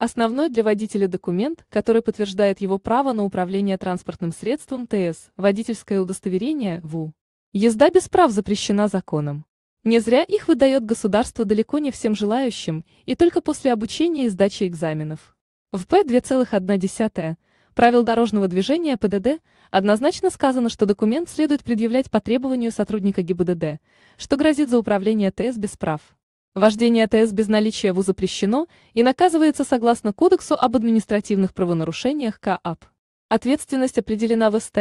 Основной для водителя документ, который подтверждает его право на управление транспортным средством ТС, водительское удостоверение ВУ. Езда без прав запрещена законом. Не зря их выдает государство далеко не всем желающим и только после обучения и сдачи экзаменов. В П2,1 правил дорожного движения ПДД однозначно сказано, что документ следует предъявлять по требованию сотрудника ГИБДД, что грозит за управление ТС без прав. Вождение АТС без наличия ВУ запрещено и наказывается согласно Кодексу об административных правонарушениях КАП. Ответственность определена в СТ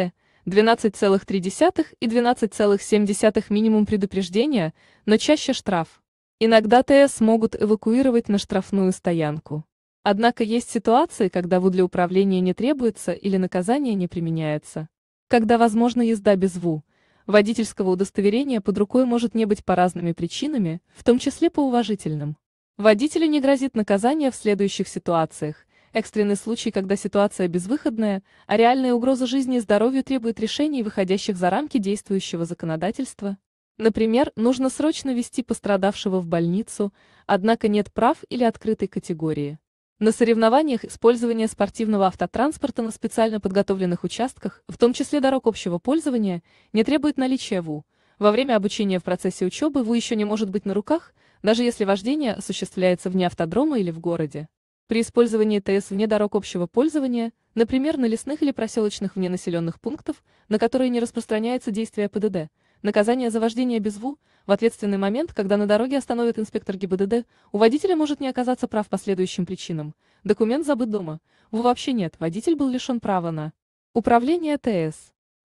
12,3 и 12,7 минимум предупреждения, но чаще штраф. Иногда ТС могут эвакуировать на штрафную стоянку. Однако есть ситуации, когда ВУ для управления не требуется или наказание не применяется. Когда возможна езда без ВУ, Водительского удостоверения под рукой может не быть по разными причинам, в том числе по уважительным. Водителю не грозит наказание в следующих ситуациях. Экстренный случай, когда ситуация безвыходная, а реальная угроза жизни и здоровью требует решений, выходящих за рамки действующего законодательства. Например, нужно срочно вести пострадавшего в больницу, однако нет прав или открытой категории. На соревнованиях использование спортивного автотранспорта на специально подготовленных участках, в том числе дорог общего пользования, не требует наличия ВУ. Во время обучения в процессе учебы ВУ еще не может быть на руках, даже если вождение осуществляется вне автодрома или в городе. При использовании ТС вне дорог общего пользования, например, на лесных или проселочных вне населенных пунктов, на которые не распространяется действие ПДД, Наказание за вождение без ВУ в ответственный момент, когда на дороге остановит инспектор ГИБДД, у водителя может не оказаться прав по следующим причинам. Документ забыт дома. ВУ вообще нет, водитель был лишен права на управление ТС.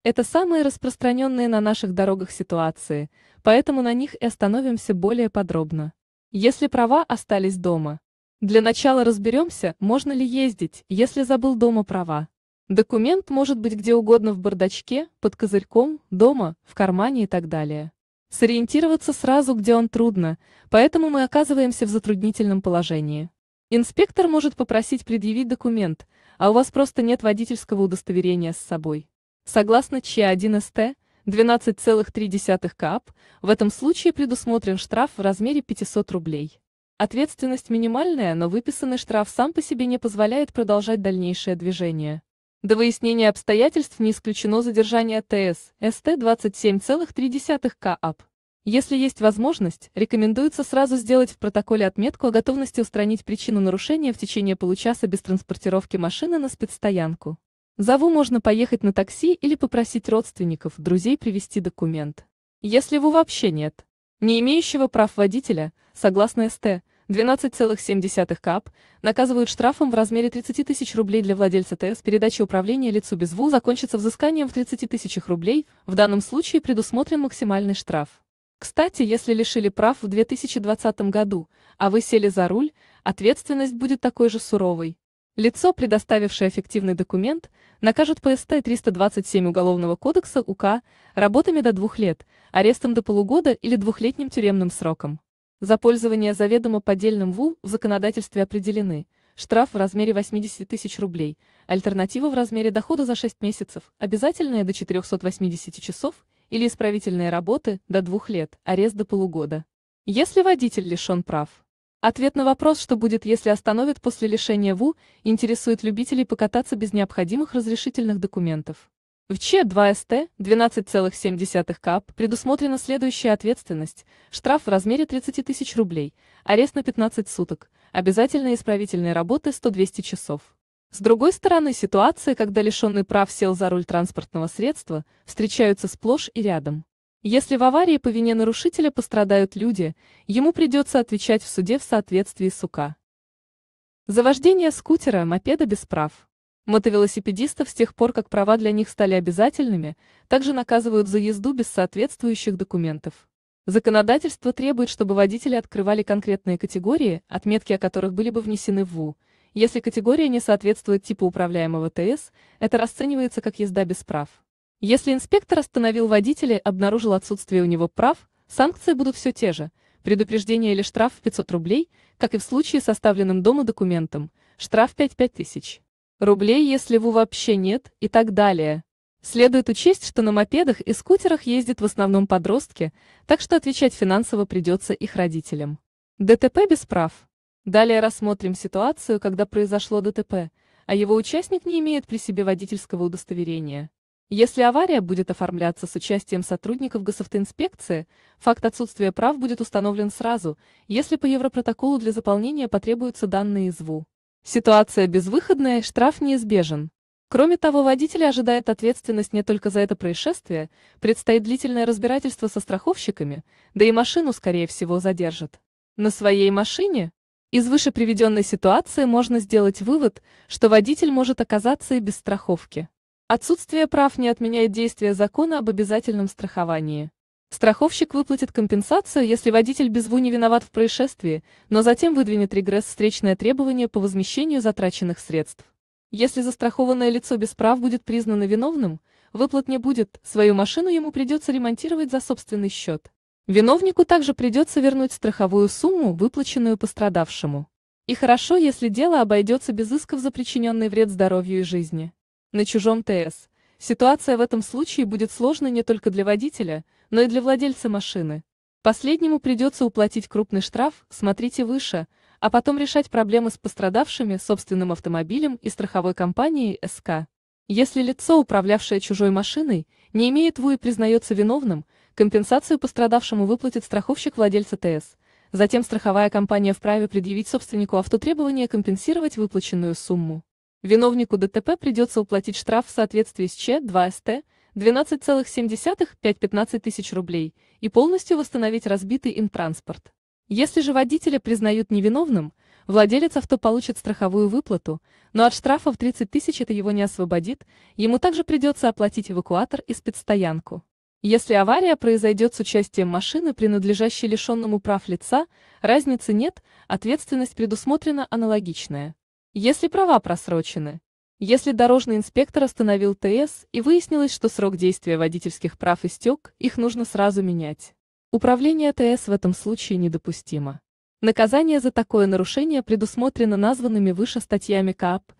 Это самые распространенные на наших дорогах ситуации, поэтому на них и остановимся более подробно. Если права остались дома. Для начала разберемся, можно ли ездить, если забыл дома права. Документ может быть где угодно в бардачке, под козырьком, дома, в кармане и так далее. Сориентироваться сразу, где он трудно, поэтому мы оказываемся в затруднительном положении. Инспектор может попросить предъявить документ, а у вас просто нет водительского удостоверения с собой. Согласно ЧА1СТ, 12,3 КАП, в этом случае предусмотрен штраф в размере 500 рублей. Ответственность минимальная, но выписанный штраф сам по себе не позволяет продолжать дальнейшее движение. До выяснения обстоятельств не исключено задержание ТС, СТ 27,3 КАП. Если есть возможность, рекомендуется сразу сделать в протоколе отметку о готовности устранить причину нарушения в течение получаса без транспортировки машины на спецстоянку. Заву можно поехать на такси или попросить родственников, друзей привести документ. Если ву вообще нет. Не имеющего прав водителя, согласно СТ, 12,7 КАП, наказывают штрафом в размере 30 тысяч рублей для владельца ТС передачи управления лицу без ВУ закончится взысканием в 30 тысячах рублей, в данном случае предусмотрен максимальный штраф. Кстати, если лишили прав в 2020 году, а вы сели за руль, ответственность будет такой же суровой. Лицо, предоставившее эффективный документ, накажут по СТ 327 Уголовного кодекса УК работами до двух лет, арестом до полугода или двухлетним тюремным сроком. За пользование заведомо поддельным ВУ в законодательстве определены штраф в размере 80 тысяч рублей, альтернатива в размере дохода за 6 месяцев, обязательная до 480 часов или исправительные работы до 2 лет, арест до полугода. Если водитель лишен прав. Ответ на вопрос, что будет, если остановят после лишения ВУ, интересует любителей покататься без необходимых разрешительных документов. В Ч2СТ 12,7 КАП предусмотрена следующая ответственность, штраф в размере 30 тысяч рублей, арест на 15 суток, обязательные исправительные работы 100-200 часов. С другой стороны, ситуация, когда лишенный прав сел за руль транспортного средства, встречаются сплошь и рядом. Если в аварии по вине нарушителя пострадают люди, ему придется отвечать в суде в соответствии с УК. Завождение скутера, мопеда без прав. Мотовелосипедистов с тех пор, как права для них стали обязательными, также наказывают за езду без соответствующих документов. Законодательство требует, чтобы водители открывали конкретные категории, отметки о которых были бы внесены в ВУ. Если категория не соответствует типу управляемого ТС, это расценивается как езда без прав. Если инспектор остановил водителя и обнаружил отсутствие у него прав, санкции будут все те же – предупреждение или штраф в 500 рублей, как и в случае с оставленным дома документом, штраф 5 тысяч рублей, если ВУ вообще нет, и так далее. Следует учесть, что на мопедах и скутерах ездят в основном подростки, так что отвечать финансово придется их родителям. ДТП без прав. Далее рассмотрим ситуацию, когда произошло ДТП, а его участник не имеет при себе водительского удостоверения. Если авария будет оформляться с участием сотрудников госавтоинспекции, факт отсутствия прав будет установлен сразу, если по Европротоколу для заполнения потребуются данные из ВУ. Ситуация безвыходная, штраф неизбежен. Кроме того, водителя ожидает ответственность не только за это происшествие, предстоит длительное разбирательство со страховщиками, да и машину, скорее всего, задержат. На своей машине? Из выше приведенной ситуации можно сделать вывод, что водитель может оказаться и без страховки. Отсутствие прав не отменяет действия закона об обязательном страховании. Страховщик выплатит компенсацию, если водитель без ВУ не виноват в происшествии, но затем выдвинет регресс встречное требование по возмещению затраченных средств. Если застрахованное лицо без прав будет признано виновным, выплат не будет, свою машину ему придется ремонтировать за собственный счет. Виновнику также придется вернуть страховую сумму, выплаченную пострадавшему. И хорошо, если дело обойдется без исков за причиненный вред здоровью и жизни. На чужом ТС. Ситуация в этом случае будет сложной не только для водителя, но и для владельца машины. Последнему придется уплатить крупный штраф, смотрите выше, а потом решать проблемы с пострадавшими, собственным автомобилем и страховой компанией СК. Если лицо, управлявшее чужой машиной, не имеет ВУ и признается виновным, компенсацию пострадавшему выплатит страховщик владельца ТС. Затем страховая компания вправе предъявить собственнику авто требование компенсировать выплаченную сумму. Виновнику ДТП придется уплатить штраф в соответствии с Ч2СТ 127 15 тысяч рублей и полностью восстановить разбитый им транспорт. Если же водителя признают невиновным, владелец авто получит страховую выплату, но от штрафа в 30 тысяч это его не освободит, ему также придется оплатить эвакуатор и спецстоянку. Если авария произойдет с участием машины, принадлежащей лишенному прав лица, разницы нет, ответственность предусмотрена аналогичная. Если права просрочены, если дорожный инспектор остановил ТС и выяснилось, что срок действия водительских прав истек, их нужно сразу менять. Управление ТС в этом случае недопустимо. Наказание за такое нарушение предусмотрено названными выше статьями КАП.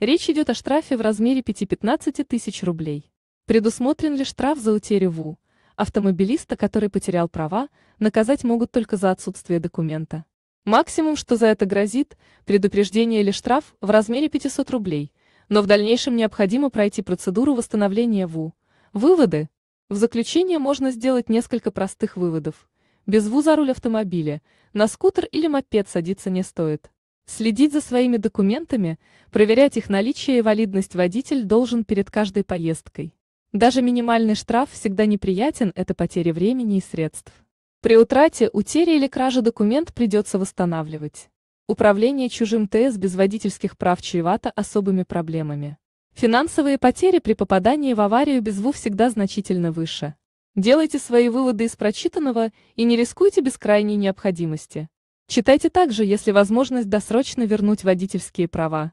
Речь идет о штрафе в размере 5-15 тысяч рублей. Предусмотрен ли штраф за утерю ВУ? Автомобилиста, который потерял права, наказать могут только за отсутствие документа. Максимум, что за это грозит, предупреждение или штраф в размере 500 рублей – но в дальнейшем необходимо пройти процедуру восстановления ВУ. Выводы. В заключение можно сделать несколько простых выводов. Без ВУ за руль автомобиля, на скутер или мопед садиться не стоит. Следить за своими документами, проверять их наличие и валидность водитель должен перед каждой поездкой. Даже минимальный штраф всегда неприятен, это потеря времени и средств. При утрате, утере или краже документ придется восстанавливать. Управление чужим ТС без водительских прав чревато особыми проблемами. Финансовые потери при попадании в аварию без ВУ всегда значительно выше. Делайте свои выводы из прочитанного и не рискуйте без крайней необходимости. Читайте также, если возможность досрочно вернуть водительские права.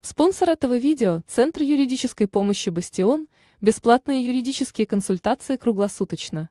Спонсор этого видео – Центр юридической помощи «Бастион», бесплатные юридические консультации круглосуточно.